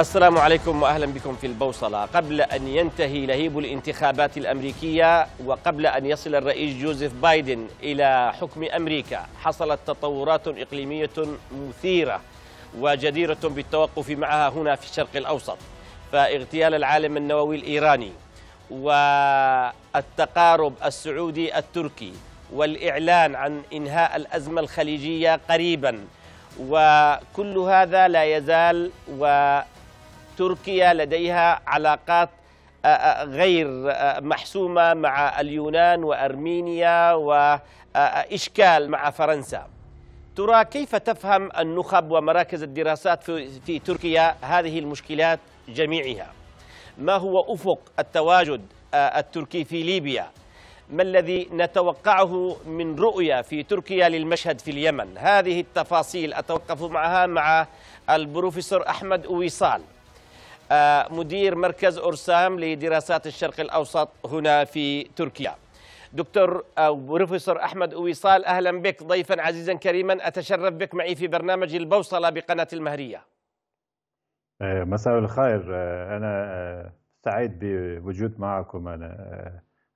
السلام عليكم واهلا بكم في البوصله، قبل ان ينتهي لهيب الانتخابات الامريكيه وقبل ان يصل الرئيس جوزيف بايدن الى حكم امريكا، حصلت تطورات اقليميه مثيره وجديره بالتوقف معها هنا في الشرق الاوسط، فاغتيال العالم النووي الايراني والتقارب السعودي التركي والاعلان عن انهاء الازمه الخليجيه قريبا وكل هذا لا يزال و تركيا لديها علاقات آه، آه، غير آه، محسومة مع اليونان وأرمينيا وإشكال مع فرنسا ترى كيف تفهم النخب ومراكز الدراسات في تركيا هذه المشكلات جميعها ما هو أفق التواجد التركي في ليبيا ما الذي نتوقعه من رؤية في تركيا للمشهد في اليمن هذه التفاصيل أتوقف معها مع البروفيسور أحمد أويصال مدير مركز أرسام لدراسات الشرق الأوسط هنا في تركيا دكتور أو آه، بروفيسور أحمد أويصال أهلا بك ضيفا عزيزا كريما أتشرف بك معي في برنامج البوصلة بقناة المهرية آه، مساء الخير آه، أنا سعيد بوجود معكم أنا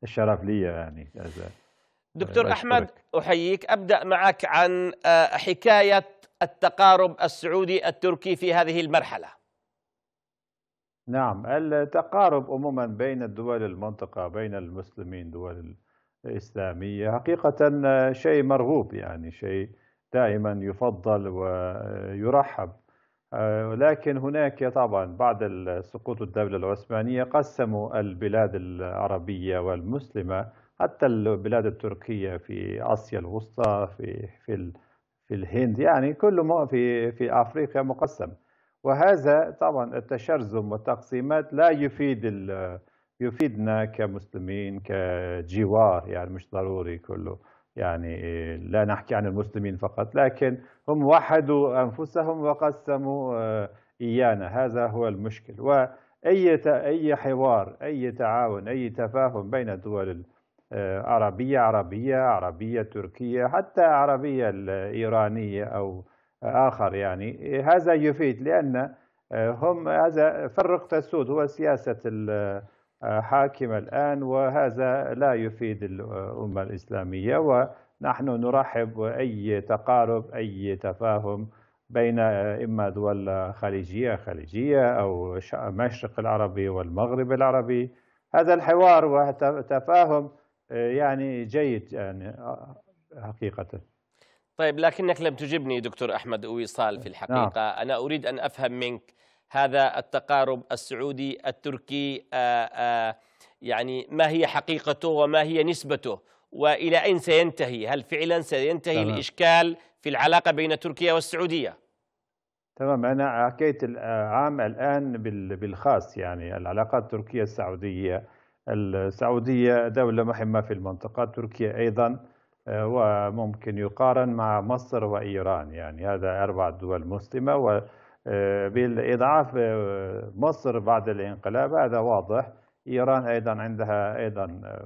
الشرف لي يعني دكتور أحمد أحييك أبدأ معك عن حكاية التقارب السعودي التركي في هذه المرحلة نعم التقارب عموما بين الدول المنطقة بين المسلمين دول الإسلامية حقيقة شيء مرغوب يعني شيء دائما يفضل ويرحب ولكن هناك طبعا بعد سقوط الدولة العثمانية قسموا البلاد العربية والمسلمة حتى البلاد التركية في آسيا الوسطى في في في الهند يعني كل ما في في أفريقيا مقسم وهذا طبعا التشرذم والتقسيمات لا يفيد يفيدنا كمسلمين كجوار يعني مش ضروري كله يعني لا نحكي عن المسلمين فقط لكن هم وحدوا انفسهم وقسموا آه، ايانا هذا هو المشكل واي اي حوار اي تعاون اي تفاهم بين الدول العربيه آه، عربيه عربيه تركيه حتى عربيه الايرانيه او آخر يعني هذا يفيد لأن آه، هم هذا فرق تسود هو سياسة الحاكم آه، الآن وهذا لا يفيد الأمة الإسلامية ونحن نرحب أي تقارب أي تفاهم بين آه، إما دول خليجية خليجية أو المشرق العربي والمغرب العربي هذا الحوار وتفاهم يعني جيد يعني حقيقة طيب لكنك لم تجبني دكتور أحمد ويصال في الحقيقة آه. أنا أريد أن أفهم منك هذا التقارب السعودي التركي آآ آه، آآ آه، يعني ما هي حقيقته وما هي نسبته وإلى أين سينتهي هل فعلا سينتهي تمام. الإشكال في العلاقة بين تركيا والسعودية تمام أنا حكيت العام الآن بالخاص يعني العلاقات التركية السعودية السعودية دولة مهمة في المنطقة تركيا أيضا وممكن يقارن مع مصر وإيران يعني هذا أربع دول مسلمة وبالإضعاف آه، آه، مصر بعد الانقلاب هذا واضح إيران أيضا عندها أيضا آه،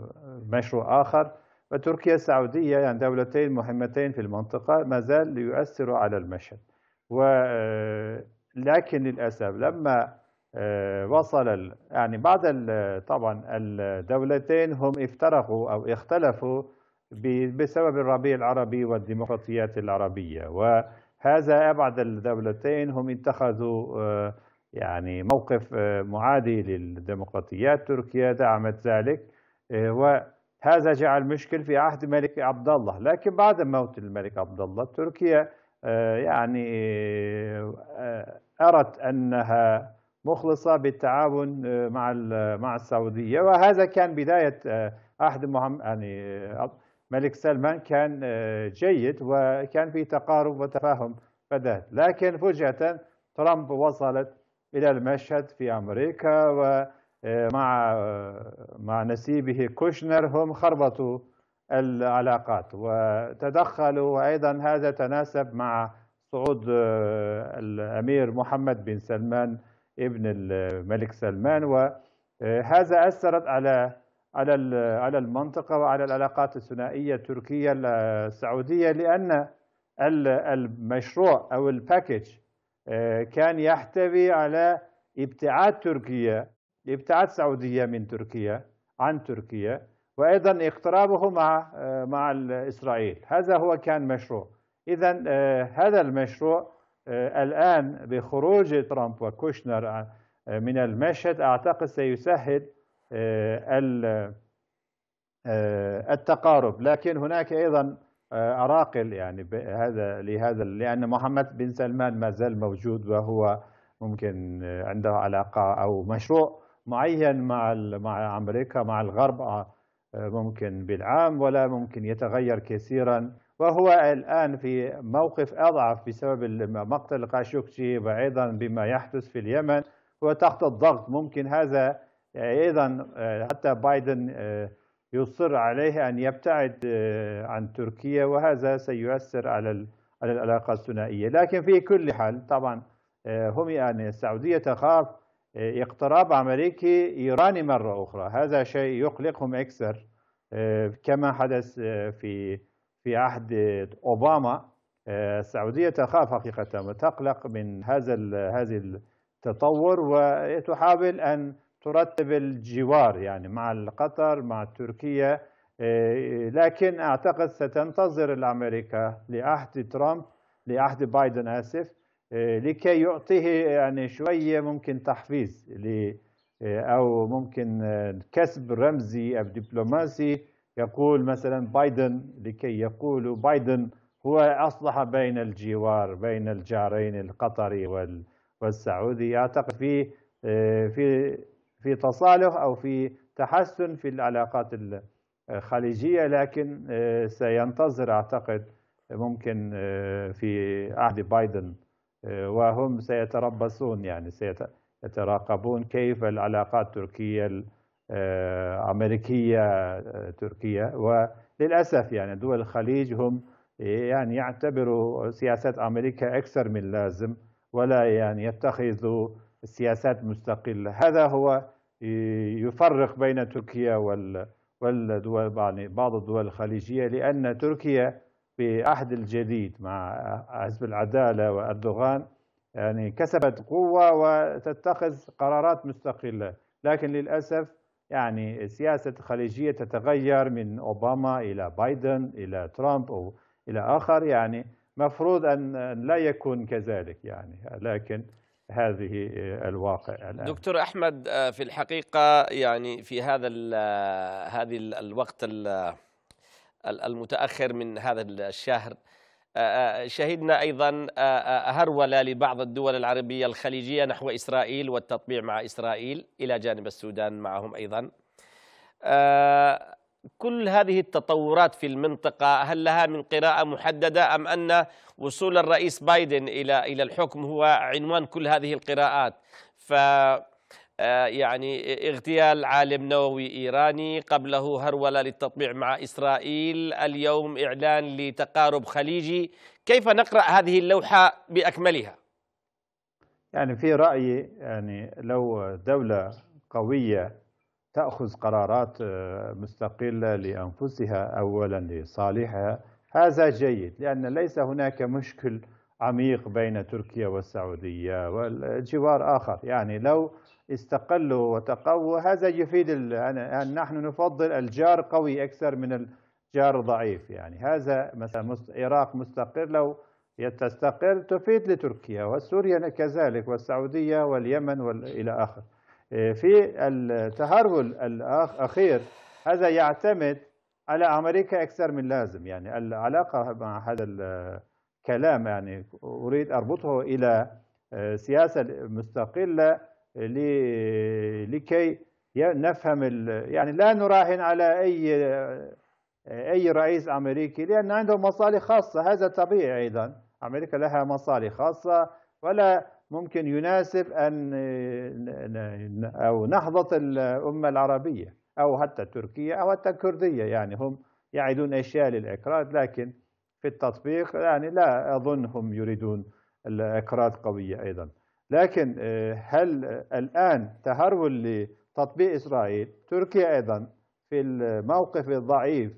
مشروع آخر وتركيا السعودية يعني دولتين مهمتين في المنطقة ما زال يؤثر على المشهد ولكن للأسف لما وصل يعني بعد طبعا الدولتين هم افترقوا أو اختلفوا بسبب الربيع العربي والديمقراطيات العربية وهذا أبعد الدولتين هم اتخذوا آه، يعني موقف آه، معادي للديمقراطيات تركيا دعمت ذلك آه، وهذا جعل مشكل في عهد الملك عبد الله لكن بعد موت الملك عبد الله تركيا يعني أرت أنها مخلصة بالتعاون مع مع السعودية وهذا كان بداية عهد محمد يعني ملك سلمان كان آه، جيد وكان في تقارب وتفاهم بدات لكن فجأة ترامب وصلت إلى المشهد في أمريكا ومع آه، آه، مع نسيبه كوشنر هم خربطوا العلاقات وتدخلوا وأيضا هذا تناسب مع صعود الأمير محمد بن سلمان ابن الملك سلمان وهذا أثرت على على على المنطقة وعلى العلاقات الثنائية التركية السعودية لأن المشروع أو الباكج آه، كان يحتوي على ابتعاد تركيا ابتعاد سعودية من تركيا عن تركيا وأيضا اقترابه مع آه، مع إسرائيل هذا هو كان مشروع إذا آه، هذا المشروع الآن بخروج ترامب وكوشنر من المشهد أعتقد سيسهل آه، آه، التقارب لكن هناك أيضا آه، أراقل يعني هذا لهذا لأن محمد بن سلمان ما زال موجود وهو ممكن عنده علاقة أو مشروع معين مع مع أمريكا مع الغرب ممكن بالعام ولا ممكن يتغير كثيرا وهو الآن في موقف أضعف بسبب مقتل قاشوكشي وأيضا بما يحدث في اليمن وتحت الضغط ممكن هذا ايضا آه، حتى بايدن آه، يصر عليه ان يبتعد آه، عن تركيا وهذا سيؤثر على على العلاقه الثنائيه، لكن في كل حال طبعا هم يعني السعوديه تخاف اقتراب امريكي ايراني مره اخرى، هذا شيء يقلقهم اكثر كما حدث في في عهد اوباما السعوديه تخاف حقيقه وتقلق من هذا هذه التطور وتحاول ان ترتب الجوار يعني مع قطر مع تركيا آه، لكن أعتقد ستنتظر الأمريكا لعهد ترامب لعهد بايدن آسف آه، لكي يعطيه يعني شوية ممكن تحفيز آه، أو ممكن كسب رمزي أو دبلوماسي يقول مثلا بايدن لكي يقول بايدن هو أصلح بين الجوار بين الجارين القطري والسعودي أعتقد في في في تصالح أو في تحسن في العلاقات الخليجية لكن آه، سينتظر أعتقد ممكن آه، في عهد بايدن آه، وهم سيتربصون يعني سيتراقبون كيف العلاقات التركية الأمريكية تركيا وللأسف يعني دول الخليج هم يعني يعتبروا سياسات أمريكا أكثر من لازم ولا يعني يتخذوا سياسات مستقلة هذا هو يفرق بين تركيا والدول يعني بعض الدول الخليجية لأن تركيا بعهد الجديد مع حزب العدالة وأردوغان يعني كسبت قوة وتتخذ قرارات مستقلة لكن للأسف يعني سياسة الخليجية تتغير من أوباما إلى بايدن إلى ترامب أو إلى آخر يعني مفروض أن لا يكون كذلك يعني لكن هذه آه، الواقع الآن. دكتور احمد آه، في الحقيقه يعني في هذا آه، هذه الوقت المتاخر من هذا الشهر شهدنا ايضا هروله لبعض الدول العربيه الخليجيه نحو اسرائيل والتطبيع مع اسرائيل الى جانب السودان معهم ايضا كل هذه التطورات في المنطقة هل لها من قراءة محددة أم أن وصول الرئيس بايدن إلى إلى الحكم هو عنوان كل هذه القراءات ف آه، يعني اغتيال عالم نووي إيراني قبله هرولة للتطبيع مع إسرائيل اليوم إعلان لتقارب خليجي كيف نقرأ هذه اللوحة بأكملها؟ يعني في رأيي يعني لو دولة قوية تأخذ قرارات آه، مستقلة لأنفسها أولا لصالحها هذا جيد لأن ليس هناك مشكل عميق بين تركيا والسعودية والجوار آخر يعني لو استقلوا وتقووا هذا يفيد أن نحن نفضل الجار قوي أكثر من الجار ضعيف يعني هذا مثلا العراق مستقر لو تستقر تفيد لتركيا وسوريا كذلك والسعودية واليمن وإلى آخره آه، في التهرول الأخير هذا يعتمد على أمريكا أكثر من لازم يعني العلاقة مع هذا الكلام يعني أريد أربطه إلى آه، سياسة مستقلة لكي نفهم يعني لا نراهن على أي آه، أي رئيس أمريكي لأن عنده مصالح خاصة هذا طبيعي أيضا أمريكا لها مصالح خاصة ولا ممكن يناسب أن أو نهضة الأمة العربية أو حتى التركية أو حتى الكردية يعني هم يعدون أشياء للإكراد لكن في التطبيق يعني لا اظن هم يريدون الإكراد قوية أيضا لكن هل الآن تهرول لتطبيق إسرائيل تركيا أيضا في الموقف الضعيف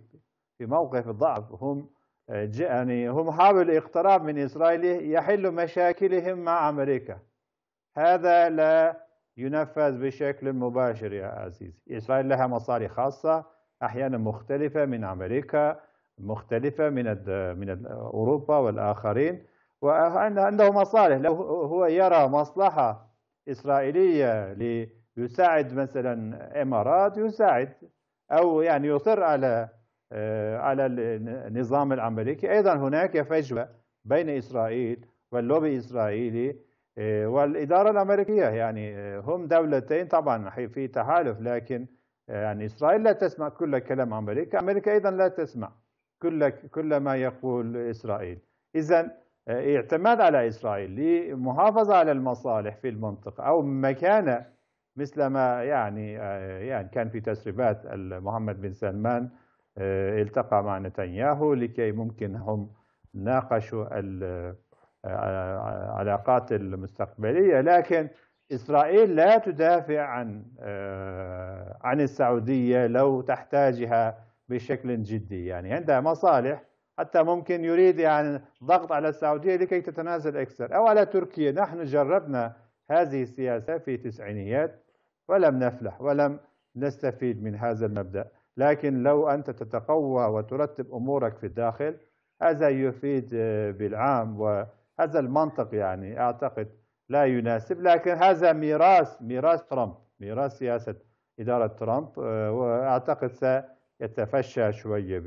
في موقف الضعف هم يعني هم حاولوا الاقتراب من إسرائيل يحل مشاكلهم مع أمريكا هذا لا ينفذ بشكل مباشر يا عزيزي إسرائيل لها مصاري خاصة أحيانا مختلفة من أمريكا مختلفة من من أوروبا والآخرين وعنده مصالح لو هو يرى مصلحة إسرائيلية ليساعد مثلا إمارات يساعد أو يعني يصر على آه، على النظام الامريكي ايضا هناك فجوه بين اسرائيل واللوبي الاسرائيلي آه، والاداره الامريكيه يعني آه، هم دولتين طبعا في تحالف لكن يعني اسرائيل لا تسمع كل كلام امريكا، امريكا ايضا لا تسمع كل كل ما يقول اسرائيل. اذا اعتماد على اسرائيل لمحافظه على المصالح في المنطقه او مكانه مثل ما يعني يعني كان في تسريبات محمد بن سلمان آه، التقى مع نتنياهو لكي ممكن هم ناقشوا العلاقات آه، المستقبلية لكن إسرائيل لا تدافع عن آه، عن السعودية لو تحتاجها بشكل جدي يعني عندها مصالح حتى ممكن يريد يعني ضغط على السعودية لكي تتنازل أكثر أو على تركيا نحن جربنا هذه السياسة في التسعينيات ولم نفلح ولم نستفيد من هذا المبدأ لكن لو أنت تتقوى وترتب أمورك في الداخل هذا يفيد آه، بالعام وهذا المنطق يعني أعتقد لا يناسب لكن هذا ميراث ميراث ترامب ميراث سياسة إدارة ترامب آه، وأعتقد سيتفشى شوية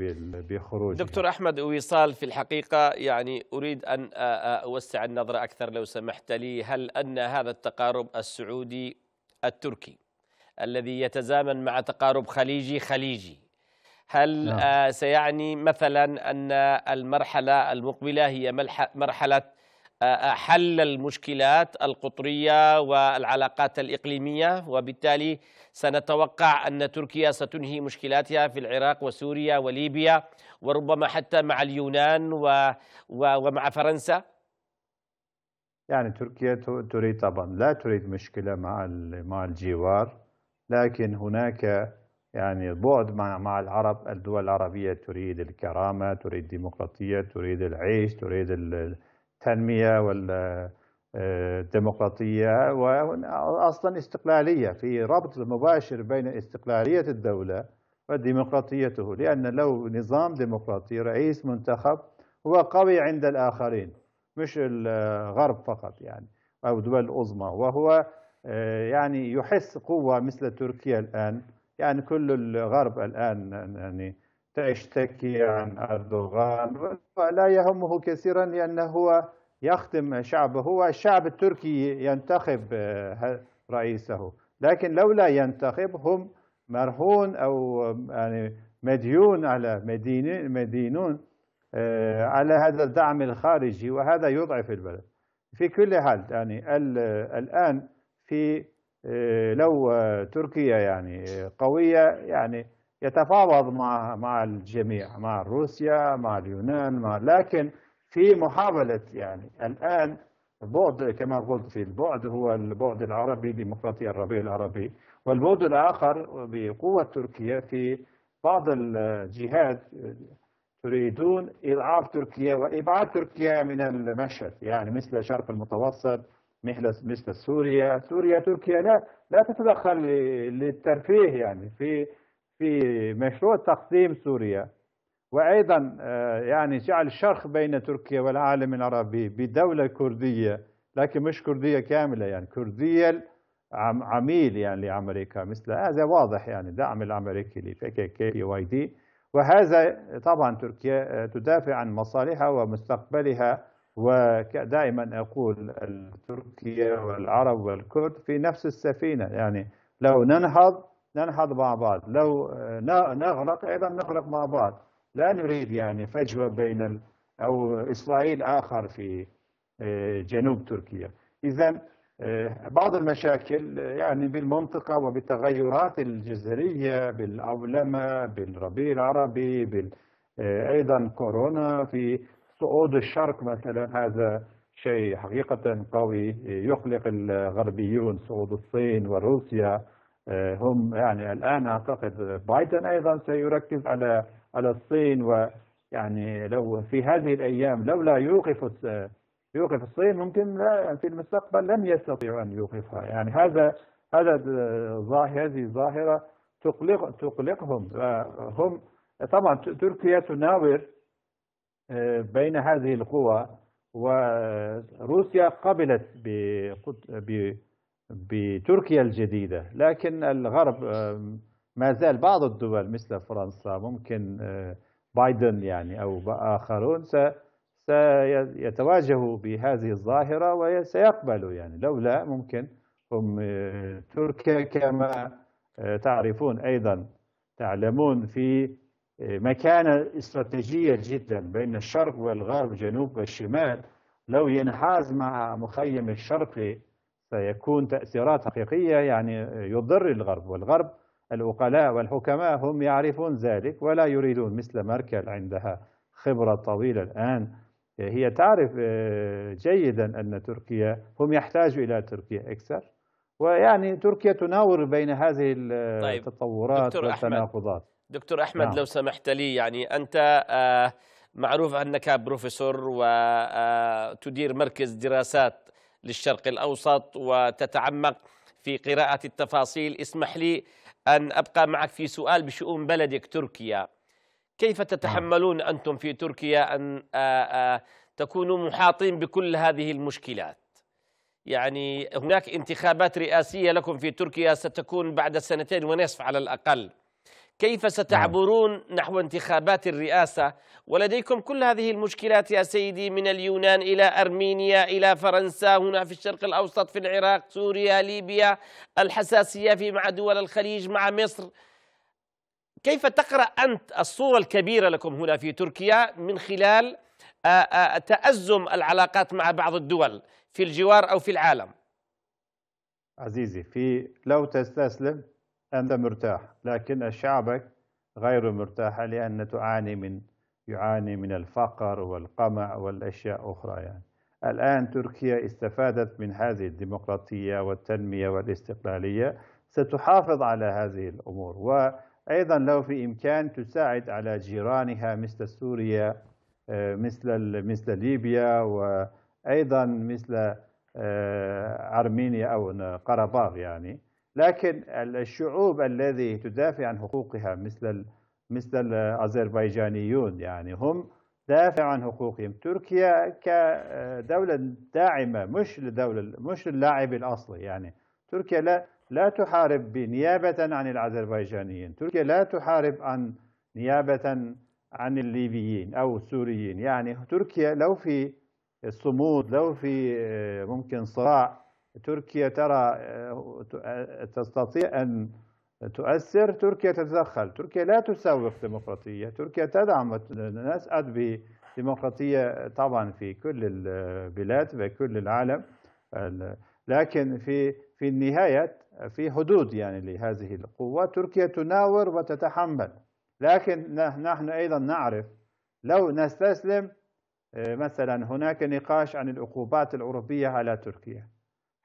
بخروج دكتور أحمد ويصال في الحقيقة يعني أريد أن آه، أوسع النظرة أكثر لو سمحت لي هل أن هذا التقارب السعودي التركي الذي يتزامن مع تقارب خليجي خليجي هل نعم. آه، سيعني مثلا أن المرحلة المقبلة هي مرحلة آه، آه، حل المشكلات القطرية والعلاقات الإقليمية وبالتالي سنتوقع أن تركيا ستنهي مشكلاتها في العراق وسوريا وليبيا وربما حتى مع اليونان و ومع فرنسا يعني تركيا تريد طبعا لا تريد مشكلة مع مع الجوار لكن هناك يعني بعد مع مع العرب الدول العربية تريد الكرامة تريد الديمقراطية تريد العيش تريد التنمية والديمقراطية آه، وأصلا استقلالية في ربط مباشر بين استقلالية الدولة وديمقراطيته لأن لو نظام ديمقراطي رئيس منتخب هو قوي عند الآخرين مش الغرب فقط يعني أو دول عظمى وهو آه، يعني يحس قوة مثل تركيا الآن يعني كل الغرب الآن يعني تشتكي عن أردوغان ولا يهمه كثيرا لأنه هو يخدم شعبه والشعب التركي ينتخب آه، رئيسه لكن لولا ينتخب هم مرهون أو آه، يعني مديون على مدين مدينون على هذا الدعم الخارجي وهذا يضعف البلد في كل حال يعني الآن في آه، لو تركيا يعني آه، قوية يعني يتفاوض مع مع الجميع مع روسيا مع اليونان مع لكن في محاولة يعني الآن البعد كما قلت في البعد هو البعد العربي ديمقراطية الربيع العربي والبعد الآخر بقوة تركيا في بعض الجهات تريدون إضعاف تركيا وإبعاد تركيا من المشهد يعني مثل شرق المتوسط مثل مثل سوريا سوريا تركيا لا لا تتدخل للترفيه يعني في في مشروع تقسيم سوريا وايضا آه، يعني جعل الشرخ بين تركيا والعالم العربي بدوله كرديه لكن مش كرديه كامله يعني كرديه عميل يعني لامريكا مثل هذا واضح يعني دعم الامريكي لفكر كي واي دي وهذا طبعا تركيا آه، تدافع عن مصالحها ومستقبلها ودائما أقول تركيا والعرب والكرد في نفس السفينة يعني لو ننهض ننهض مع بعض لو نغرق أيضا نغرق مع بعض لا نريد يعني فجوة بين أو إسرائيل آخر في آه، جنوب تركيا إذا آه، بعض المشاكل يعني بالمنطقة وبالتغيرات الجزرية بالأولمة بالربيع العربي بال... آه، أيضا كورونا في صعود الشرق مثلا هذا شيء حقيقة قوي يقلق الغربيون صعود الصين وروسيا هم يعني الآن أعتقد بايدن أيضا سيركز على على الصين ويعني لو في هذه الأيام لولا يوقف يوقف الصين ممكن لا في المستقبل لن يستطيع أن يوقفها يعني هذا هذا هذه ظاهرة تقلق تقلقهم هم طبعا تركيا تناور بين هذه القوى وروسيا قبلت بتركيا الجديدة لكن الغرب آه، ما زال بعض الدول مثل فرنسا ممكن آه، بايدن يعني أو آخرون سيتواجهوا بهذه الظاهرة وسيقبلوا يعني لولا ممكن هم آه، تركيا كما تعرفون أيضا تعلمون في مكانة استراتيجية جدا بين الشرق والغرب جنوب والشمال لو ينحاز مع مخيم الشرقي سيكون تأثيرات حقيقية يعني يضر الغرب والغرب الأقلاء والحكماء هم يعرفون ذلك ولا يريدون مثل ماركل عندها خبرة طويلة الآن هي تعرف آه، جيدا أن تركيا هم يحتاجوا إلى تركيا أكثر ويعني تركيا تناور بين هذه آه، طيب، التطورات طيب. والتناقضات دكتور أحمد نعم. لو سمحت لي يعني أنت آه، معروف أنك بروفيسور وتدير آه، مركز دراسات للشرق الأوسط وتتعمق في قراءة التفاصيل اسمح لي أن أبقى معك في سؤال بشؤون بلدك تركيا كيف نعم. تتحملون أنتم في تركيا أن آه، تكونوا محاطين بكل هذه المشكلات يعني هناك انتخابات رئاسية لكم في تركيا ستكون بعد سنتين ونصف على الأقل كيف ستعبرون نعم. نحو انتخابات الرئاسة ولديكم كل هذه المشكلات يا سيدي من اليونان إلى أرمينيا إلى فرنسا هنا في الشرق الأوسط في العراق سوريا ليبيا الحساسية في مع دول الخليج مع مصر كيف تقرأ أنت الصورة الكبيرة لكم هنا في تركيا من خلال آه، آه، تأزم العلاقات مع بعض الدول في الجوار أو في العالم عزيزي في لو تستسلم أنت مرتاح لكن شعبك غير مرتاح لأن تعاني من يعاني من الفقر والقمع والأشياء أخرى يعني الآن تركيا استفادت من هذه الديمقراطية والتنمية والاستقلالية ستحافظ على هذه الأمور وأيضا لو في إمكان تساعد على جيرانها مثل سوريا آه، مثل مثل ليبيا وأيضا مثل آه، أرمينيا أو قرباغ يعني لكن الشعوب الذي تدافع عن حقوقها مثل مثل الأذربيجانيون يعني هم دافع عن حقوقهم تركيا كدولة داعمة مش لدولة مش اللاعب الأصلي يعني تركيا لا لا تحارب نيابة عن الأذربيجانيين تركيا لا تحارب عن نيابة عن الليبيين أو السوريين يعني تركيا لو في الصمود لو في آه، ممكن صراع تركيا ترى آه، تستطيع أن تؤثر تركيا تتدخل تركيا لا تسوق ديمقراطية تركيا تدعم نسأت بديمقراطية طبعا في كل البلاد في كل العالم لكن في في النهاية في حدود يعني لهذه القوة تركيا تناور وتتحمل لكن نحن أيضا نعرف لو نستسلم آه، مثلا هناك نقاش عن العقوبات الأوروبية على تركيا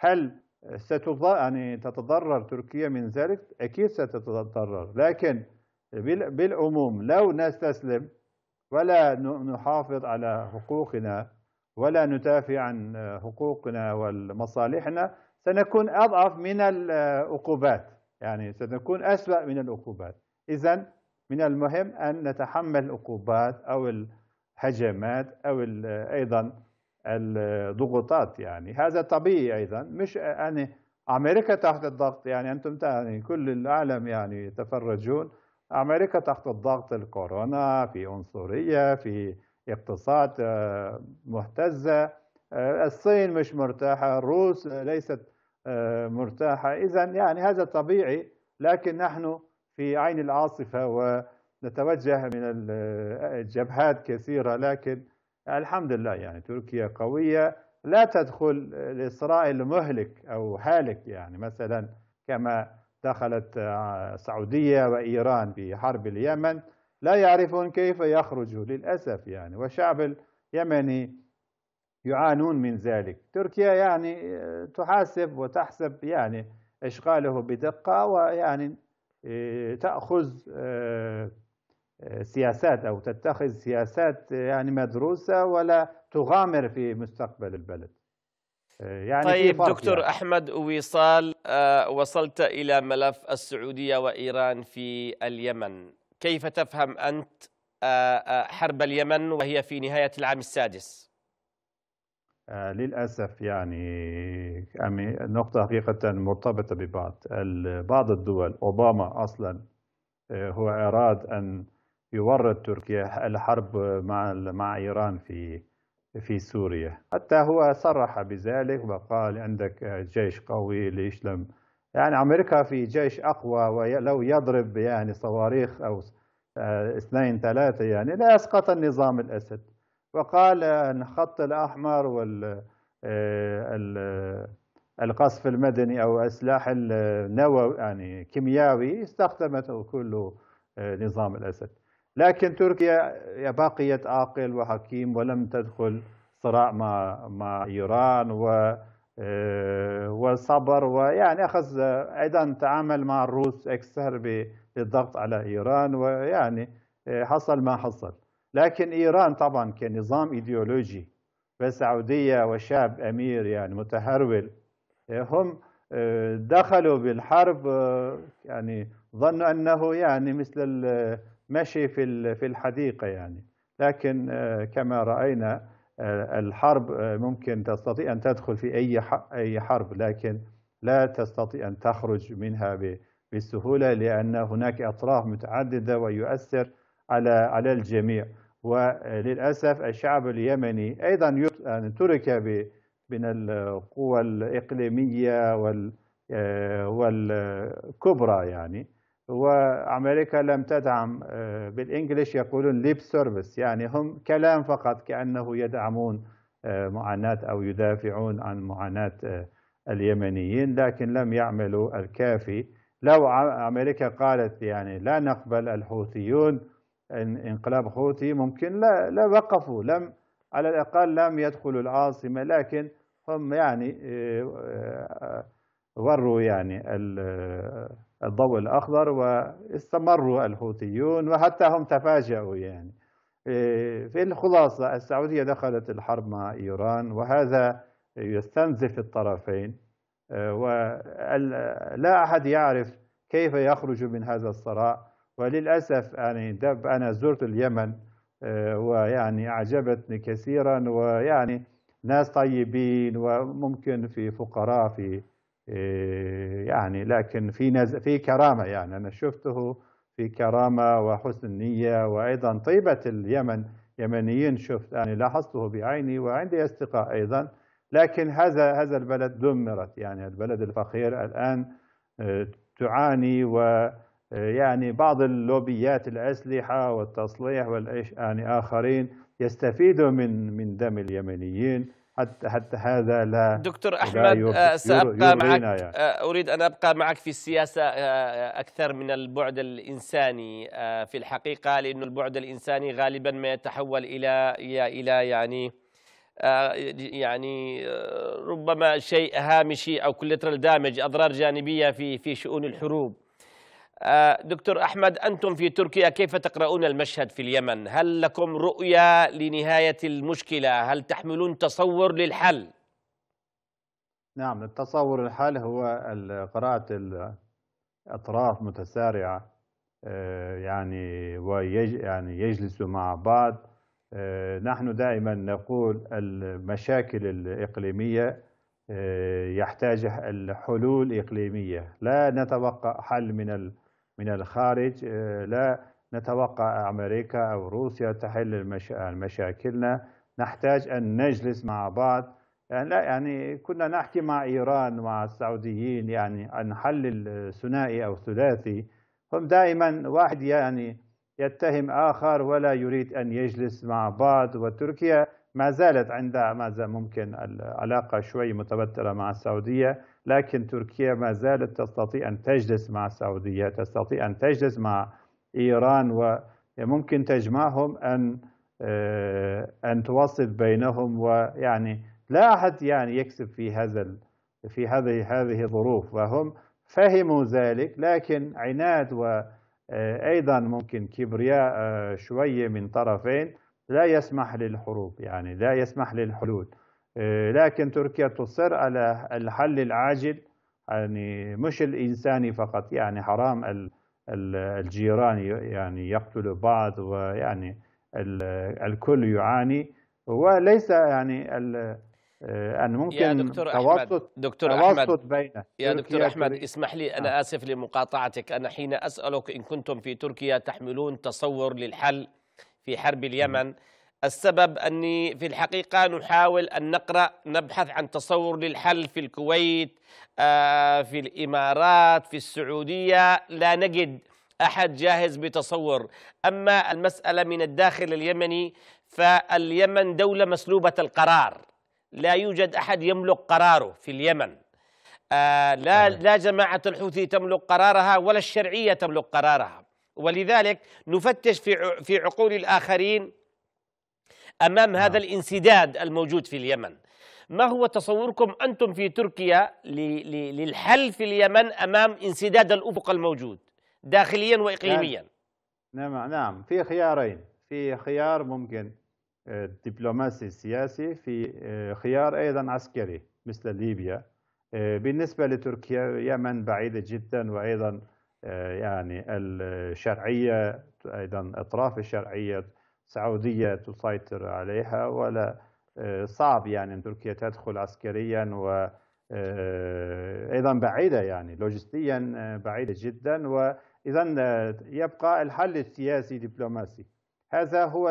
هل ستضا يعني تتضرر تركيا من ذلك أكيد ستتضرر لكن بالعموم لو نستسلم ولا نحافظ على حقوقنا ولا ندافع عن حقوقنا ومصالحنا سنكون أضعف من العقوبات يعني سنكون أسوأ من العقوبات إذا من المهم أن نتحمل العقوبات أو الهجمات أو أيضا الضغوطات يعني هذا طبيعي ايضا مش يعني امريكا تحت الضغط يعني انتم يعني كل العالم يعني يتفرجون امريكا تحت الضغط الكورونا في عنصريه في اقتصاد آه، مهتزه آه، الصين مش مرتاحه الروس ليست آه، مرتاحه اذا يعني هذا طبيعي لكن نحن في عين العاصفه ونتوجه من الجبهات كثيره لكن الحمد لله يعني تركيا قوية لا تدخل لإسرائيل مهلك أو هالك يعني مثلا كما دخلت السعودية وإيران في حرب اليمن لا يعرفون كيف يخرجوا للأسف يعني وشعب اليمني يعانون من ذلك تركيا يعني تحاسب وتحسب يعني إشغاله بدقة ويعني تأخذ سياسات أو تتخذ سياسات يعني مدروسة ولا تغامر في مستقبل البلد يعني طيب دكتور يعني. أحمد وصال آه، وصلت إلى ملف السعودية وإيران في اليمن كيف تفهم أنت آه، آه، حرب اليمن وهي في نهاية العام السادس للأسف يعني،, يعني نقطة حقيقة مرتبطة ببعض بعض الدول أوباما أصلا هو أراد أن يورط تركيا الحرب مع مع ايران في في سوريا حتى هو صرح بذلك وقال عندك جيش قوي ليشلم يعني امريكا في جيش اقوى ولو يضرب يعني صواريخ او آه، اثنين ثلاثه يعني لا اسقط النظام الاسد وقال ان الخط الاحمر وال آه، القصف المدني او السلاح النووي يعني كيميائي استخدمته كله آه، نظام الاسد لكن تركيا بقيت عاقل وحكيم ولم تدخل صراع مع مع ايران و آه، وصبر ويعني اخذ ايضا تعامل مع الروس اكثر بالضغط على ايران ويعني آه، حصل ما حصل لكن ايران طبعا كنظام ايديولوجي والسعوديه وشاب امير يعني متهرول آه، هم دخلوا بالحرب يعني ظنوا انه يعني مثل مشي في في الحديقه يعني لكن آه، كما راينا آه، الحرب آه، ممكن تستطيع ان تدخل في اي اي حرب لكن لا تستطيع ان تخرج منها بسهوله لان هناك اطراف متعدده ويؤثر على على الجميع وللاسف الشعب اليمني ايضا ترك من القوى الاقليميه وال والكبرى يعني وامريكا لم تدعم آه، بالانجلش يقولون ليب سيرفيس يعني هم كلام فقط كانه يدعمون آه، معاناه او يدافعون عن معاناه آه، اليمنيين لكن لم يعملوا الكافي لو امريكا قالت يعني لا نقبل الحوثيون انقلاب حوثي ممكن لا لا وقفوا لم على الاقل لم يدخلوا العاصمه لكن هم يعني وروا يعني الضوء الأخضر واستمروا الحوثيون وحتى هم تفاجئوا يعني إيه، في الخلاصة السعودية دخلت الحرب مع إيران وهذا يستنزف الطرفين إيه، ولا أحد يعرف كيف يخرج من هذا الصراع وللأسف يعني أنا زرت اليمن إيه، ويعني أعجبتني كثيرا ويعني ناس طيبين وممكن في فقراء في إيه، يعني لكن في نز... في كرامه يعني انا شفته في كرامه وحسن نيه وايضا طيبه اليمن يمنيين شفت يعني لاحظته بعيني وعندي اصدقاء ايضا لكن هذا هذا البلد دمرت يعني البلد الفقير الان آه، تعاني و آه، يعني بعض اللوبيات الاسلحه والتصليح والايش يعني اخرين يستفيدوا من من دم اليمنيين حتى حتى هذا لا دكتور احمد آه، سابقى معك يعني. آه، اريد ان ابقى معك في السياسه آه، اكثر من البعد الانساني في الحقيقه لانه البعد الانساني غالبا ما يتحول الى الى يعني يعني ربما شيء هامشي او كلترال دامج اضرار جانبيه في في شؤون الحروب آه، دكتور أحمد أنتم في تركيا كيف تقرؤون المشهد في اليمن هل لكم رؤية لنهاية المشكلة هل تحملون تصور للحل نعم التصور للحل هو قراءة الأطراف متسارعة آه، يعني ويج يعني يجلسوا مع بعض آه، نحن دائما نقول المشاكل الإقليمية يحتاج الحلول إقليمية لا نتوقع حل من من الخارج آه، لا نتوقع أمريكا أو روسيا تحل مشاكلنا نحتاج أن نجلس مع بعض يعني لا يعني كنا نحكي مع إيران مع السعوديين يعني عن حل ثنائي أو ثلاثي هم دائما واحد يعني يتهم آخر ولا يريد أن يجلس مع بعض وتركيا ما زالت عندها ما زال ممكن العلاقة شوي متوترة مع السعودية لكن تركيا ما زالت تستطيع أن تجلس مع السعودية تستطيع أن تجلس مع إيران وممكن تجمعهم أن آه، أن توسط بينهم ويعني لا أحد يعني يكسب في هذا في هذه هذه الظروف وهم فهموا ذلك لكن عناد وأيضا آه، ممكن كبرياء آه، شوية من طرفين لا يسمح للحروب يعني لا يسمح للحلول آه، لكن تركيا تصر على الحل العاجل يعني مش الإنساني فقط يعني حرام الجيران يعني يقتلوا بعض ويعني الكل يعاني وليس يعني آه، أن ممكن يا دكتور توسط أحمد دكتور أحمد بين يا دكتور أحمد اسمح لي أنا نعم. آسف لمقاطعتك أنا حين أسألك إن كنتم في تركيا تحملون تصور للحل في حرب اليمن نعم. السبب أني في الحقيقة نحاول أن نقرأ نبحث عن تصور للحل في الكويت آه، في الإمارات في السعودية لا نجد أحد جاهز بتصور أما المسألة من الداخل اليمني فاليمن دولة مسلوبة القرار لا يوجد أحد يملك قراره في اليمن آه، لا لا جماعة الحوثي تملك قرارها ولا الشرعية تملك قرارها ولذلك نفتش في في عقول الاخرين امام نعم. هذا الانسداد الموجود في اليمن ما هو تصوركم انتم في تركيا للحل في اليمن امام انسداد الافق الموجود داخليا واقليميا نعم نعم, نعم. في خيارين في خيار ممكن آه، دبلوماسي سياسي في آه، خيار ايضا عسكري مثل ليبيا آه، بالنسبه لتركيا اليمن بعيده جدا وايضا آه، يعني الشرعية أيضا أطراف الشرعية السعودية تسيطر عليها ولا آه، صعب يعني أن تركيا تدخل عسكريا و آه، أيضا بعيدة يعني لوجستيا بعيدة جدا وإذا يبقى الحل السياسي دبلوماسي هذا هو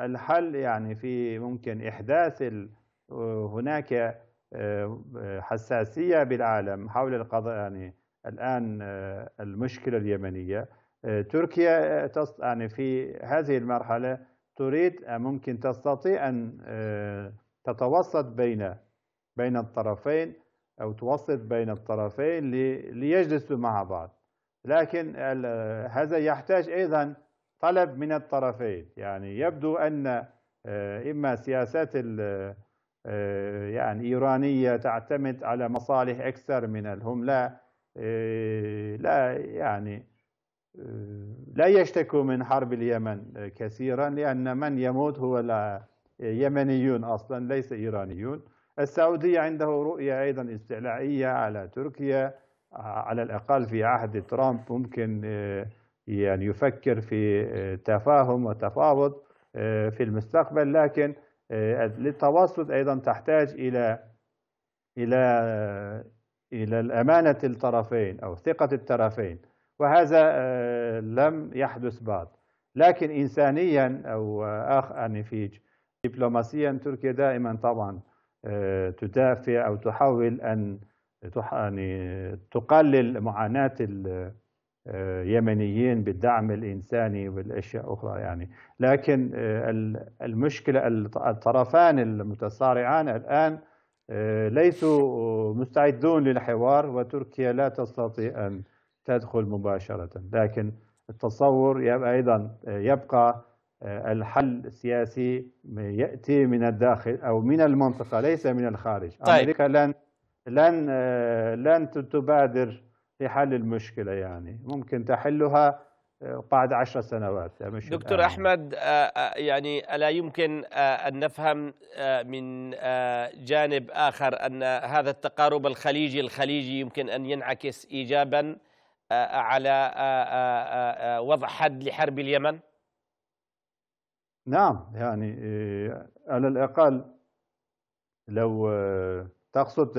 الحل يعني في ممكن إحداث هناك حساسية بالعالم حول القضاء يعني الآن آه، المشكلة اليمنية آه، تركيا آه، يعني في هذه المرحلة تريد ممكن تستطيع أن تتوسط بين بين الطرفين أو توسط بين الطرفين ليجلسوا مع بعض لكن هذا يحتاج أيضا طلب من الطرفين يعني يبدو أن إما سياسات يعني إيرانية تعتمد على مصالح أكثر من لا إيه، لا يعني إيه، لا يشتكوا من حرب اليمن إيه، كثيرا لأن من يموت هو لا يمنيون أصلا ليس إيرانيون السعودية عنده رؤية أيضا استعلائية على تركيا على الأقل في عهد ترامب ممكن يعني يفكر في تفاهم وتفاوض في المستقبل لكن للتوسط أيضا تحتاج إلى إلى إلى الأمانة الطرفين أو ثقة الطرفين وهذا آه، لم يحدث بعد لكن إنسانيا أو آه، آخ يعني في دبلوماسيا تركيا دائما طبعا آه، تدافع أو تحاول أن يعني تقلل معاناة اليمنيين بالدعم الإنساني والأشياء أخرى يعني لكن المشكلة الطرفان المتصارعان الآن آه، ليسوا آه، مستعدون للحوار وتركيا لا تستطيع أن تدخل مباشرة لكن التصور آه، يبقى أيضا يبقى الحل السياسي يأتي من الداخل أو من المنطقة ليس من الخارج طيب. أمريكا لن لن لن تبادر لحل المشكلة يعني ممكن تحلها بعد عشر سنوات يعني مش دكتور الآن. أحمد آه، آه، يعني ألا يمكن آه، أن نفهم من جانب آخر أن هذا التقارب الخليجي الخليجي يمكن أن ينعكس إيجابا على وضع حد لحرب اليمن نعم يعني على الأقل لو تقصد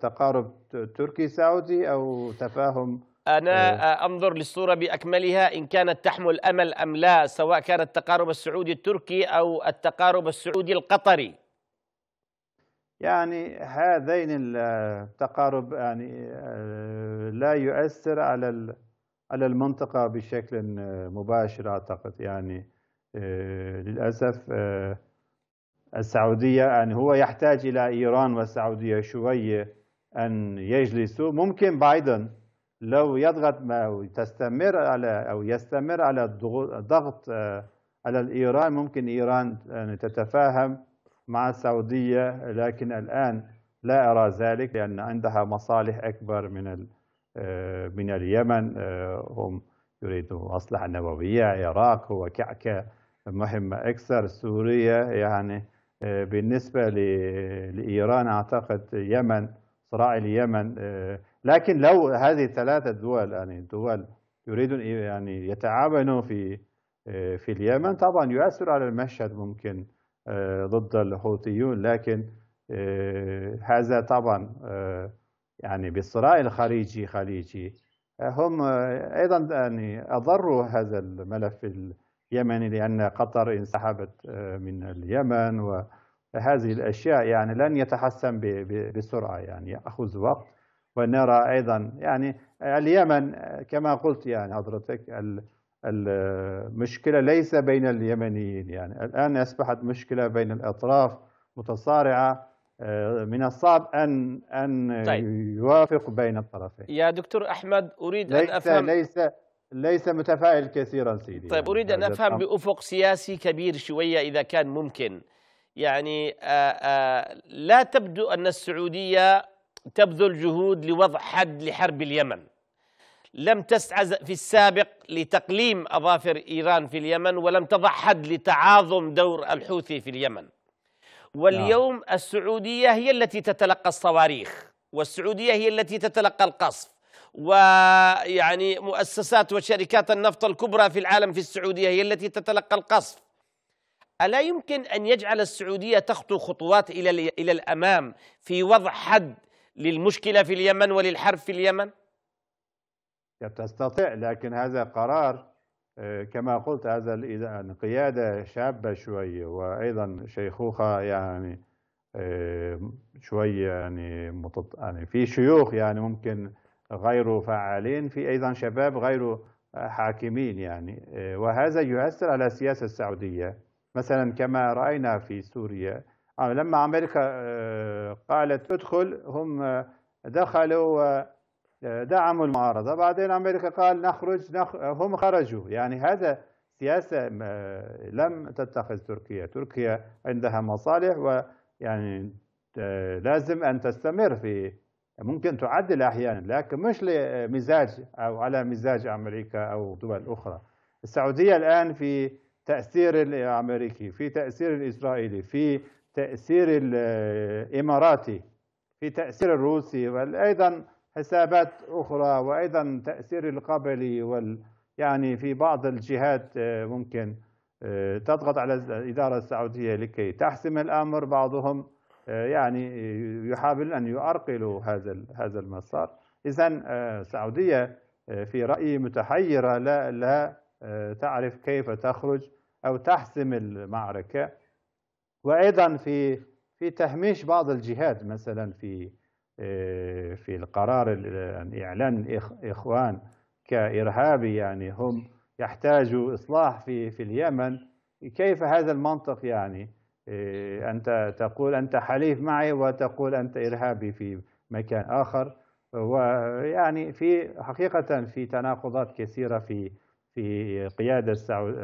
تقارب تركي سعودي أو تفاهم أنا إيه. أنظر للصورة بأكملها إن كانت تحمل أمل أم لا سواء كان التقارب السعودي التركي أو التقارب السعودي القطري يعني هذين التقارب يعني آه، لا يؤثر على على المنطقة بشكل مباشر أعتقد يعني آه، للأسف آه، السعودية يعني هو يحتاج إلى إيران والسعودية شوية أن يجلسوا ممكن بايدن لو يضغط أو تستمر على أو يستمر على الضغط آه، على الإيران ممكن إيران آه، تتفاهم مع السعودية لكن الآن لا أرى ذلك لأن عندها مصالح أكبر من آه، من اليمن هم يريدوا أصلحة نووية العراق هو كعكة مهمة أكثر سوريا يعني بالنسبة لإيران أعتقد يمن صراع اليمن لكن لو هذه الثلاثة دول يعني دول يريدون إيه يعني يتعاونوا في آه، في اليمن طبعا يؤثر على المشهد ممكن آه، ضد الحوثيون لكن آه، هذا طبعا يعني بالصراع الخارجي خليجي هم ايضا يعني اضروا هذا الملف اليمني لان قطر انسحبت من اليمن وهذه الاشياء يعني لن يتحسن بسرعه يعني ياخذ وقت ونرى أيضا يعني اليمن كما قلت يعني حضرتك المشكلة ليس بين اليمنيين يعني الآن أصبحت مشكلة بين الأطراف متصارعة آه، من الصعب أن أن طيب. يوافق بين الطرفين يا دكتور أحمد أريد أن أفهم ليس ليس متفائل كثيرا سيدي طيب أريد يعني أن أفهم بأفق سياسي كبير شوية إذا كان ممكن يعني آآ آه، آآ آه، لا تبدو أن السعودية تبذل جهود لوضع حد لحرب اليمن لم تسعى في السابق لتقليم اظافر ايران في اليمن ولم تضع حد لتعاظم دور الحوثي في اليمن واليوم نعم. السعوديه هي التي تتلقى الصواريخ والسعوديه هي التي تتلقى القصف ويعني مؤسسات وشركات النفط الكبرى في العالم في السعوديه هي التي تتلقى القصف الا يمكن ان يجعل السعوديه تخطو خطوات الى الى الامام في وضع حد للمشكلة في اليمن وللحرب في اليمن؟ تستطيع لكن هذا قرار آه، كما قلت هذا القيادة شابة شوية وأيضا شيخوخة يعني آه، شوية يعني, يعني في شيوخ يعني ممكن غير فعالين في أيضا شباب غير حاكمين يعني آه، وهذا يؤثر على السياسة السعودية مثلا كما رأينا في سوريا آه، لما أمريكا آه، قالت ادخل هم آه، دخلوا دعموا المعارضة بعدين أمريكا قال نخرج نخ... هم خرجوا يعني هذا سياسة لم تتخذ تركيا تركيا عندها مصالح ويعني لازم أن تستمر في ممكن تعدل أحيانا لكن مش لمزاج أو على مزاج أمريكا أو دول أخرى السعودية الآن في تأثير الأمريكي في تأثير الإسرائيلي في تأثير الإماراتي في تأثير الروسي وأيضا حسابات أخرى وأيضا تأثير القبلي وال يعني في بعض الجهات آه، ممكن آه، تضغط على الإدارة السعودية لكي تحسم الأمر بعضهم آه، يعني يحاول أن يعرقلوا هذا هذا المسار إذا السعودية في رأيي متحيرة لا لا تعرف كيف تخرج أو تحسم المعركة وايضا في في تهميش بعض الجهات مثلا في آه، في القرار يعني اعلان الاخوان كارهابي يعني هم يحتاجوا اصلاح في في اليمن كيف هذا المنطق يعني آه، انت تقول انت حليف معي وتقول انت ارهابي في مكان اخر ويعني في حقيقه في تناقضات كثيره في في قياده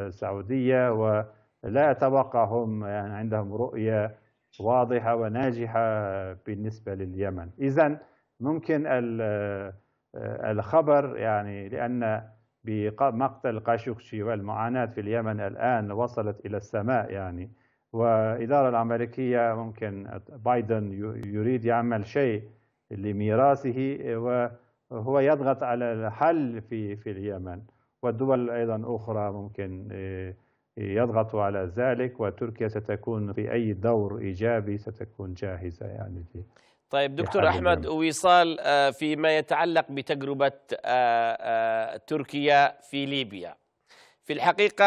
السعوديه و لا هم يعني عندهم رؤية واضحة وناجحة بالنسبة لليمن إذا ممكن آه، الخبر يعني لأن بمقتل قاشقشي والمعاناة في اليمن الآن وصلت إلى السماء يعني والإدارة الأمريكية ممكن بايدن يريد يعمل شيء لميراثه وهو يضغط على الحل في في اليمن والدول أيضا أخرى ممكن آه، يضغطوا على ذلك وتركيا ستكون في أي دور إيجابي ستكون جاهزة يعني في طيب دكتور أحمد ويصال آه، فيما يتعلق بتجربة آه، آه، تركيا في ليبيا في الحقيقة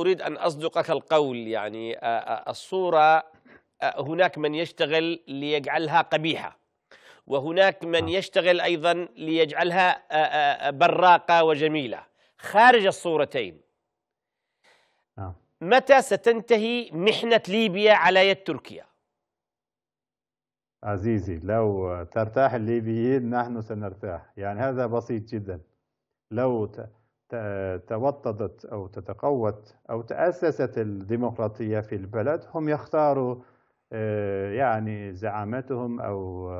أريد أن أصدقك القول يعني الصورة هناك من يشتغل ليجعلها قبيحة وهناك من نعم. يشتغل أيضا ليجعلها براقة وجميلة خارج الصورتين آه. متى ستنتهي محنة ليبيا على يد تركيا؟ عزيزي لو ترتاح الليبيين نحن سنرتاح يعني هذا بسيط جدا لو توطدت أو تتقوت أو تأسست الديمقراطية في البلد هم يختاروا آه، يعني زعامتهم أو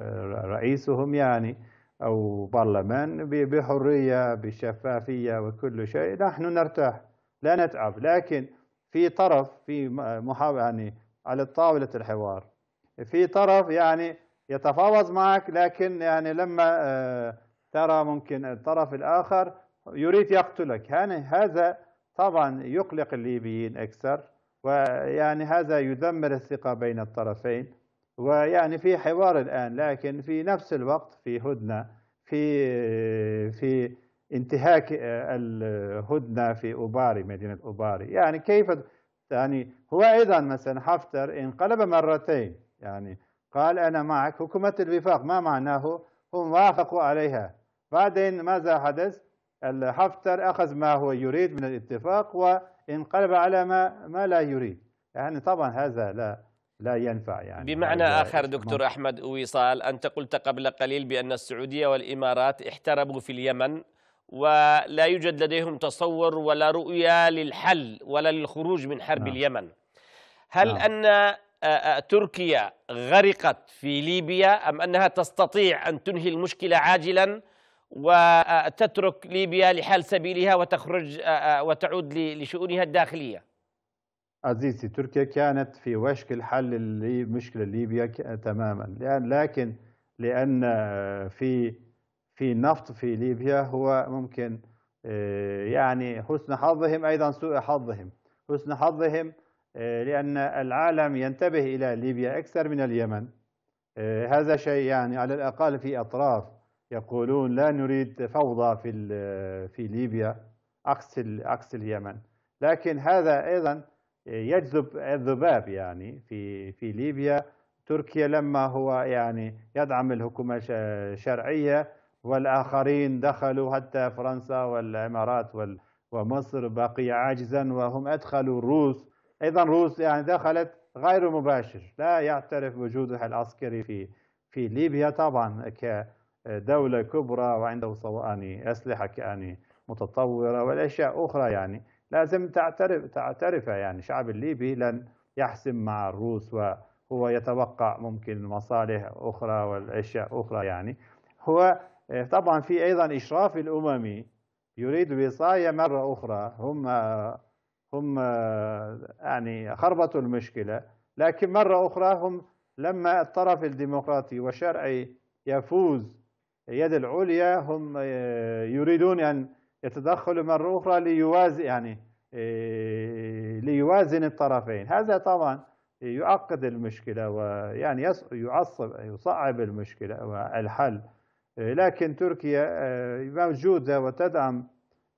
آه، رئيسهم يعني أو برلمان بحرية بشفافية وكل شيء نحن نرتاح لا نتعب لكن في طرف في محاولة يعني على طاولة الحوار في طرف يعني يتفاوض معك لكن يعني لما آه، ترى ممكن الطرف الآخر يريد يقتلك يعني هذا طبعا يقلق الليبيين أكثر ويعني هذا يدمر الثقة بين الطرفين ويعني في حوار الآن لكن في نفس الوقت في هدنة في آه، في انتهاك آه، الهدنة في أوباري مدينة أوباري يعني كيف يعني هو أيضا مثلا حفتر انقلب مرتين يعني قال أنا معك حكومة الوفاق ما معناه هم وافقوا عليها بعدين ماذا حدث حفتر أخذ ما هو يريد من الاتفاق وانقلب على ما, ما لا يريد يعني طبعا هذا لا لا ينفع يعني بمعنى آخر دكتور أحمد ويصال أنت قلت قبل قليل بأن السعودية والإمارات احتربوا في اليمن ولا يوجد لديهم تصور ولا رؤية للحل ولا للخروج من حرب نعم. اليمن هل نعم. أن آه، آه، تركيا غرقت في ليبيا أم أنها تستطيع أن تنهي المشكلة عاجلا وتترك ليبيا لحال سبيلها وتخرج آه، وتعود لشؤونها الداخلية عزيزي تركيا كانت في وشك الحل لمشكلة ليبيا تماما لأن لكن لأن في في النفط في ليبيا هو ممكن آه، يعني حسن حظهم أيضا سوء حظهم حسن حظهم آه، لأن العالم ينتبه إلى ليبيا أكثر من اليمن آه، هذا شيء يعني على الأقل في أطراف يقولون لا نريد فوضى في في ليبيا عكس عكس اليمن لكن هذا أيضا يجذب الذباب يعني في في ليبيا تركيا لما هو يعني يدعم الحكومة الشرعية والآخرين دخلوا حتى فرنسا والإمارات وال ومصر بقي عاجزا وهم أدخلوا الروس أيضا روس يعني دخلت غير مباشر لا يعترف وجودها العسكري في في ليبيا طبعا كدولة كبرى وعنده صواني أسلحة يعني متطورة والأشياء أخرى يعني لازم تعترف تعترف يعني الشعب الليبي لن يحسم مع الروس وهو يتوقع ممكن مصالح أخرى والأشياء أخرى يعني هو إيه، طبعا في أيضا إشراف الأممي يريد وصاية مرة أخرى هم هم يعني خربطوا المشكلة لكن مرة أخرى هم لما الطرف الديمقراطي والشرعي يفوز يد العليا هم إيه، يريدون أن يتدخلوا مرة أخرى ليوازن يعني إيه، ليوازن الطرفين هذا طبعا يعقد المشكلة ويعني يعصب يصعب المشكلة والحل إيه، لكن تركيا إيه، موجودة وتدعم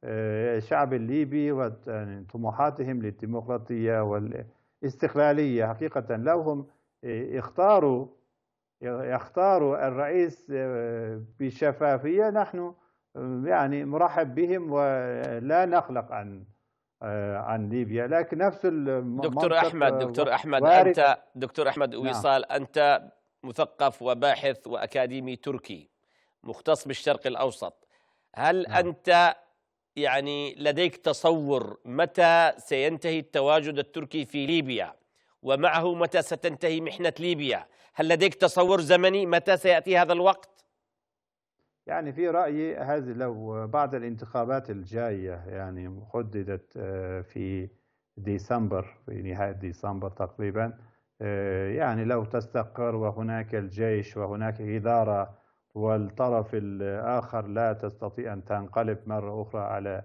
إيه، الشعب الليبي وطموحاتهم للديمقراطية والاستقلالية حقيقة لو هم اختاروا يختاروا الرئيس بشفافية نحن يعني مرحب بهم ولا نقلق عن عن ليبيا لكن نفس دكتور احمد دكتور احمد انت دكتور احمد ويصال نعم. انت مثقف وباحث واكاديمي تركي مختص بالشرق الأوسط هل نعم. أنت يعني لديك تصور متى سينتهي التواجد التركي في ليبيا ومعه متى ستنتهي محنة ليبيا هل لديك تصور زمني متى سيأتي هذا الوقت؟ يعني في رأيي هذه لو بعد الانتخابات الجاية يعني حددت آه، في ديسمبر في نهاية ديسمبر تقريبا آه، يعني لو تستقر وهناك الجيش وهناك إدارة والطرف الآخر لا تستطيع أن تنقلب مرة أخرى على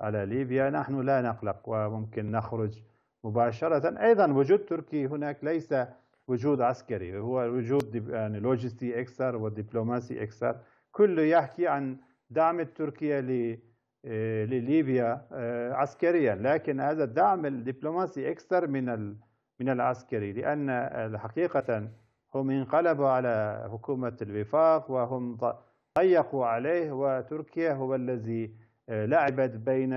على ليبيا نحن لا نقلق وممكن نخرج مباشرة أيضا وجود تركي هناك ليس وجود عسكري هو وجود يعني لوجستي أكثر ودبلوماسي أكثر كله يحكي عن دعم تركيا آه، لليبيا آه، عسكريا لكن هذا الدعم الدبلوماسي أكثر من من العسكري لأن حقيقة هم انقلبوا على حكومة الوفاق وهم ضيقوا عليه وتركيا هو الذي آه، لعبت بين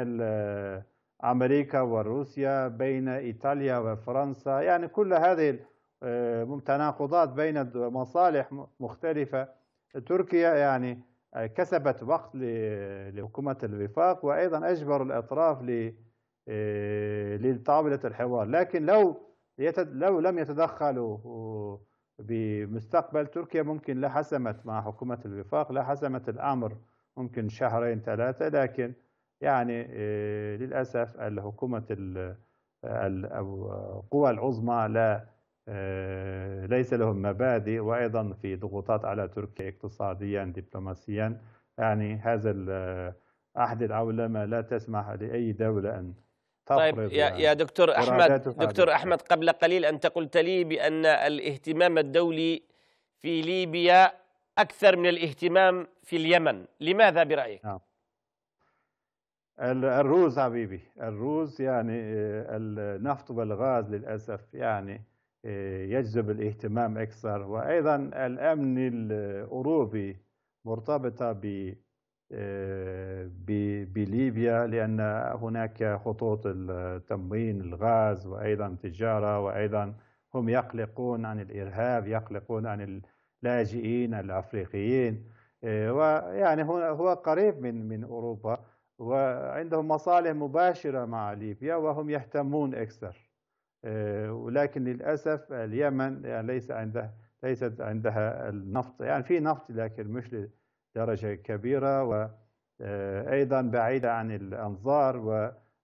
أمريكا وروسيا بين إيطاليا وفرنسا يعني كل هذه المتناقضات آه، بين مصالح مختلفة تركيا يعني آه، كسبت وقت لحكومة الوفاق وأيضا أجبر الأطراف لطاولة الحوار لكن لو لو لم يتدخلوا بمستقبل تركيا ممكن لا حسمت مع حكومة الوفاق لا حسمت الأمر ممكن شهرين ثلاثة لكن يعني آه، للأسف الحكومة القوى العظمى لا آه، ليس لهم مبادئ وأيضا في ضغوطات على تركيا اقتصاديا دبلوماسيا يعني هذا آه، أحد العولمة لا تسمح لأي دولة أن طيب يا, يعني. يا دكتور احمد دكتور احمد قبل قليل انت قلت لي بان الاهتمام الدولي في ليبيا اكثر من الاهتمام في اليمن لماذا برايك نعم. الروز حبيبي الروز يعني آه، النفط والغاز للاسف يعني آه، يجذب الاهتمام اكثر وايضا الامن الاوروبي مرتبطه ب آه، بليبيا لأن هناك خطوط التموين الغاز وأيضا تجارة وأيضا هم يقلقون عن الإرهاب يقلقون عن اللاجئين الأفريقيين آه، ويعني هو قريب من من أوروبا وعندهم مصالح مباشرة مع ليبيا وهم يهتمون أكثر آه، ولكن للأسف اليمن يعني ليس عنده ليست عندها النفط يعني في نفط لكن مش درجة كبيرة وأيضا آه، بعيدة عن الأنظار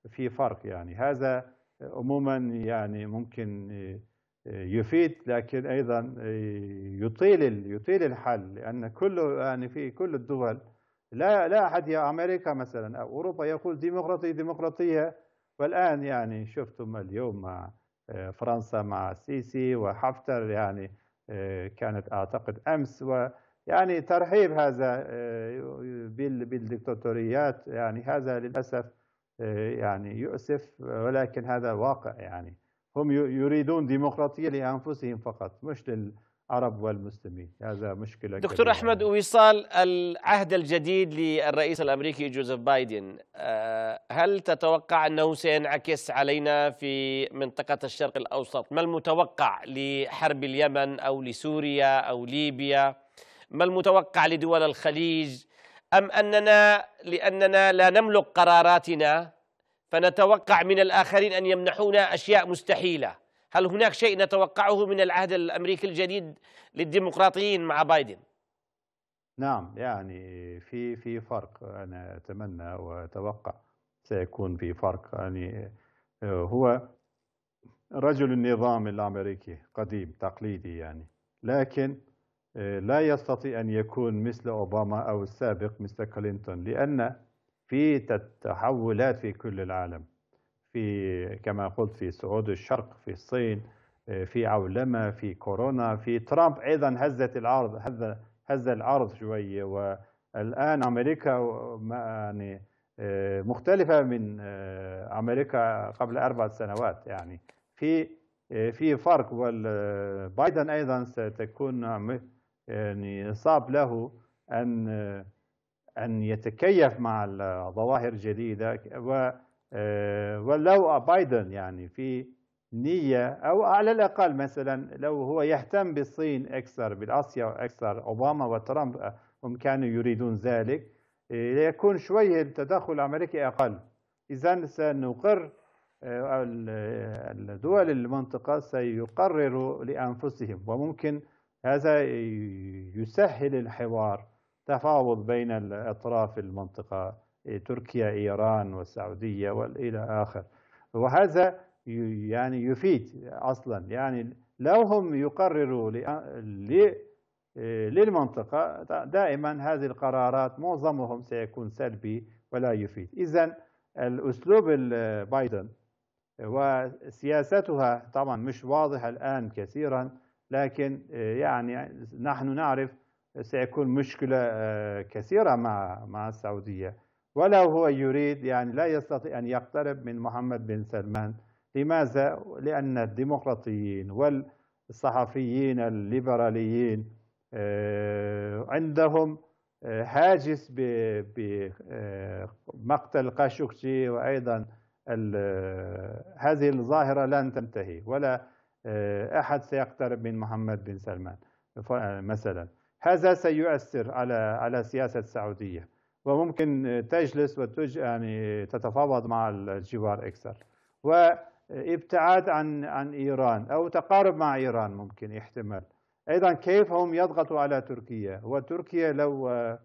وفي فرق يعني هذا عموما يعني ممكن آه، يفيد لكن أيضا آه، يطيل يطيل الحل لأن كل يعني في كل الدول لا لا أحد يا أمريكا مثلا أو أوروبا يقول ديمقراطية ديمقراطية والآن يعني شفتم اليوم مع فرنسا مع السيسي وحفتر يعني كانت أعتقد أمس و يعني ترحيب هذا آه، بالدكتاتوريات يعني هذا للأسف آه، يعني يؤسف ولكن هذا واقع يعني هم يريدون ديمقراطية لأنفسهم فقط مش للعرب والمسلمين هذا مشكلة دكتور كبيرة. أحمد وصال العهد الجديد للرئيس الأمريكي جوزيف بايدن آه، هل تتوقع أنه سينعكس علينا في منطقة الشرق الأوسط ما المتوقع لحرب اليمن أو لسوريا أو ليبيا ما المتوقع لدول الخليج أم أننا لأننا لا نملك قراراتنا فنتوقع من الآخرين أن يمنحونا أشياء مستحيلة هل هناك شيء نتوقعه من العهد الأمريكي الجديد للديمقراطيين مع بايدن نعم يعني في في فرق أنا أتمنى وأتوقع سيكون في فرق يعني آه، هو رجل النظام الأمريكي قديم تقليدي يعني لكن لا يستطيع أن يكون مثل أوباما أو السابق مثل كلينتون لأن في تحولات في كل العالم في كما قلت في سعود الشرق في الصين في عولمة في كورونا في ترامب أيضا هزت العرض هز هز العرض شوية والآن أمريكا يعني مختلفة من أمريكا قبل أربع سنوات يعني في في فرق وبايدن أيضا ستكون يعني صعب له أن أن يتكيف مع الظواهر الجديدة و ولو بايدن يعني في نية أو على الأقل مثلا لو هو يهتم بالصين أكثر بالآسيا أكثر أوباما وترامب هم كانوا يريدون ذلك ليكون شوية التدخل الأمريكي أقل إذا سنقر آه، الدول المنطقة سيقرروا لأنفسهم وممكن هذا يسهل الحوار تفاوض بين الأطراف المنطقة إيه، تركيا إيران والسعودية وإلى آخر وهذا يعني يفيد أصلا يعني لو هم يقرروا إيه، للمنطقة دائما هذه القرارات معظمهم سيكون سلبي ولا يفيد إذا الأسلوب بايدن وسياستها طبعا مش واضحة الآن كثيرا لكن آه، يعني نحن نعرف سيكون مشكلة آه، كثيرة مع مع السعودية ولو هو يريد يعني لا يستطيع أن يقترب من محمد بن سلمان لماذا؟ لأن الديمقراطيين والصحفيين الليبراليين آه، عندهم هاجس بمقتل قاشقجي وأيضا هذه الظاهرة لن تنتهي ولا آه، أحد سيقترب من محمد بن سلمان آه، مثلا هذا سيؤثر على على سياسة السعودية وممكن تجلس وتج يعني تتفاوض مع الجوار أكثر وابتعاد عن عن إيران أو تقارب مع إيران ممكن احتمال أيضا كيف هم يضغطوا على تركيا وتركيا لو آه،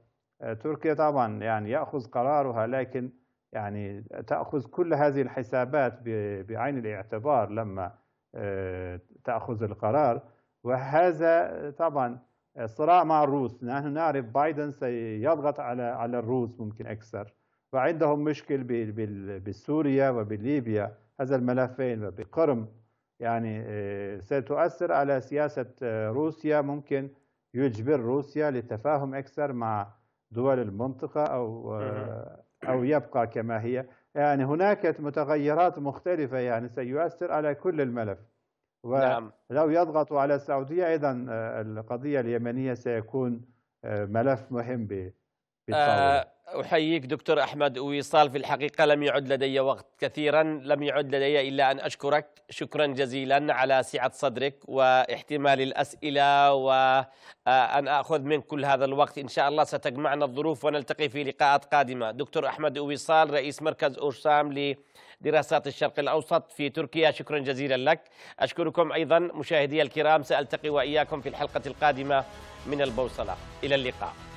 تركيا طبعا يعني يأخذ قرارها لكن يعني تأخذ كل هذه الحسابات بعين الاعتبار لما تأخذ القرار وهذا طبعا صراع مع الروس نحن نعرف بايدن سيضغط على على الروس ممكن أكثر وعندهم مشكل بسوريا وبليبيا هذا الملفين وبقرم يعني آه، ستؤثر على سياسة آه، روسيا ممكن يجبر روسيا للتفاهم أكثر مع دول المنطقة أو آه، أو يبقى كما هي يعني هناك متغيرات مختلفة يعني سيؤثر على كل الملف نعم. ولو يضغط على السعودية أيضا آه، القضية اليمنية سيكون آه، ملف مهم به آه، أحييك دكتور أحمد ويصال في الحقيقة لم يعد لدي وقت كثيرا لم يعد لدي إلا أن أشكرك شكرا جزيلا على سعة صدرك واحتمال الأسئلة وأن آه، أخذ من كل هذا الوقت إن شاء الله ستجمعنا الظروف ونلتقي في لقاءات قادمة دكتور أحمد ويصال رئيس مركز أورسام لدراسات الشرق الأوسط في تركيا شكرا جزيلا لك أشكركم أيضا مشاهدي الكرام سألتقي وإياكم في الحلقة القادمة من البوصلة إلى اللقاء